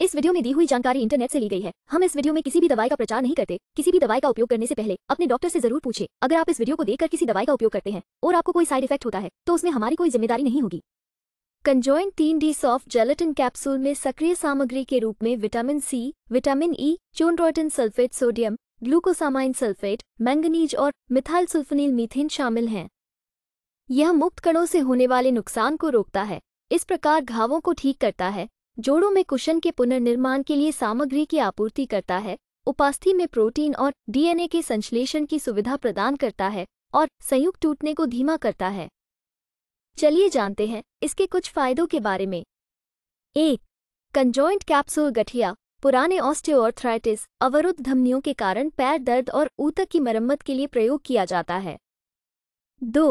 इस वीडियो में दी हुई जानकारी इंटरनेट से ली गई है हम इस वीडियो में किसी भी दवाई का प्रचार नहीं करते किसी भी दवाई का उपयोग करने से पहले अपने डॉक्टर से जरूर पूछे अगर आप इस वीडियो को देखकर किसी दवाई का उपयोग करते हैं और आपको कोई साइड इफेक्ट होता है तो उसमें हमारी कोई जिम्मेदारी नहीं होगी कंजोइन तीन डी सॉफ्ट जेलेटिन कैप्सूल में सक्रिय सामग्री के रूप में vitamin C vitamin E chondroitin sulphate sodium glucosamine sulphate manganese और मिथाइल सुल्फनील मीथेन शामिल हैं यह मुक्त कणों से होने वाले नुकसान को रोकता है इस प्रकार घावों को ठीक करता है जोड़ों में कुशन के पुनर्निर्माण के लिए सामग्री की आपूर्ति करता है उपास्थि में प्रोटीन और डीएनए के संश्लेषण की सुविधा प्रदान करता है और संयुक्त टूटने को धीमा करता है चलिए जानते हैं इसके कुछ फायदों के बारे में एक कंजॉइंट कैप्सूल गठिया पुराने ऑस्टियोआर्थराइटिस अवरुद्ध धमनियों के कारण पैर दर्द और ऊतक की मरम्मत के लिए प्रयोग किया जाता है दो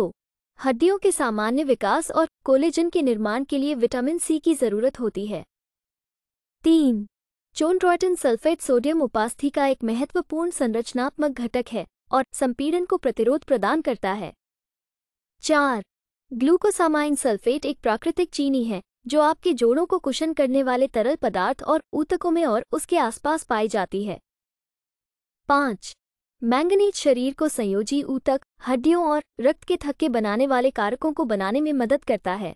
हड्डियों के सामान्य विकास और कोलेजन के निर्माण के लिए विटामिन सी की जरूरत होती है तीन चोनड्रॉयटन सल्फेट सोडियम उपास्थि का एक महत्वपूर्ण संरचनात्मक घटक है और संपीड़न को प्रतिरोध प्रदान करता है चार ग्लूकोसामाइन सल्फेट एक प्राकृतिक चीनी है जो आपके जोड़ों को कुशन करने वाले तरल पदार्थ और ऊतकों में और उसके आसपास पाई जाती है पाँच मैंगनीज शरीर को संयोजी ऊतक हड्डियों और रक्त के थक्के बनाने वाले कारकों को बनाने में मदद करता है